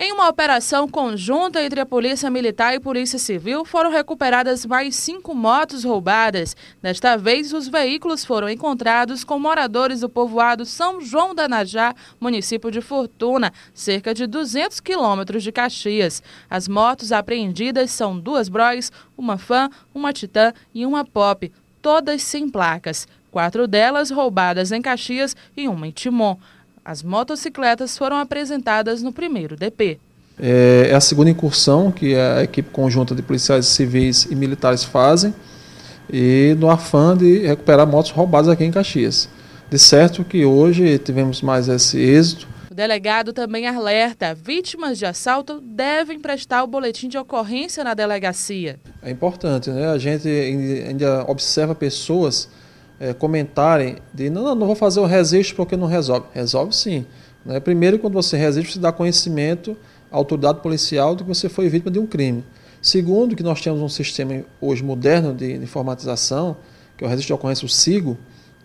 Em uma operação conjunta entre a Polícia Militar e Polícia Civil, foram recuperadas mais cinco motos roubadas. Desta vez, os veículos foram encontrados com moradores do povoado São João da Najá, município de Fortuna, cerca de 200 quilômetros de Caxias. As motos apreendidas são duas Bros, uma Fan, uma Titan e uma Pop, todas sem placas. Quatro delas roubadas em Caxias e uma em Timon. As motocicletas foram apresentadas no primeiro DP. É, é a segunda incursão que a equipe conjunta de policiais civis e militares fazem e no afã de recuperar motos roubadas aqui em Caxias. De certo que hoje tivemos mais esse êxito. O delegado também alerta: vítimas de assalto devem prestar o boletim de ocorrência na delegacia. É importante, né? A gente ainda observa pessoas é, comentarem de não, não, não vou fazer o resiste porque não resolve. Resolve sim. Né? Primeiro, quando você resiste, você dá conhecimento à autoridade policial de que você foi vítima de um crime. Segundo, que nós temos um sistema hoje moderno de, de informatização, que é o resiste de ocorrência, o SIGO,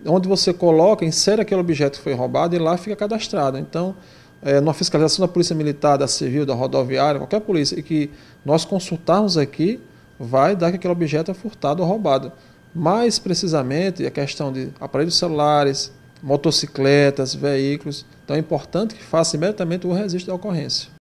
onde você coloca, insere aquele objeto que foi roubado e lá fica cadastrado. Então, é, numa fiscalização da Polícia Militar, da Civil, da Rodoviária, qualquer polícia, e que nós consultarmos aqui, vai dar que aquele objeto é furtado ou roubado. Mais precisamente, a questão de aparelhos celulares, motocicletas, veículos. Então é importante que faça imediatamente o registro da ocorrência.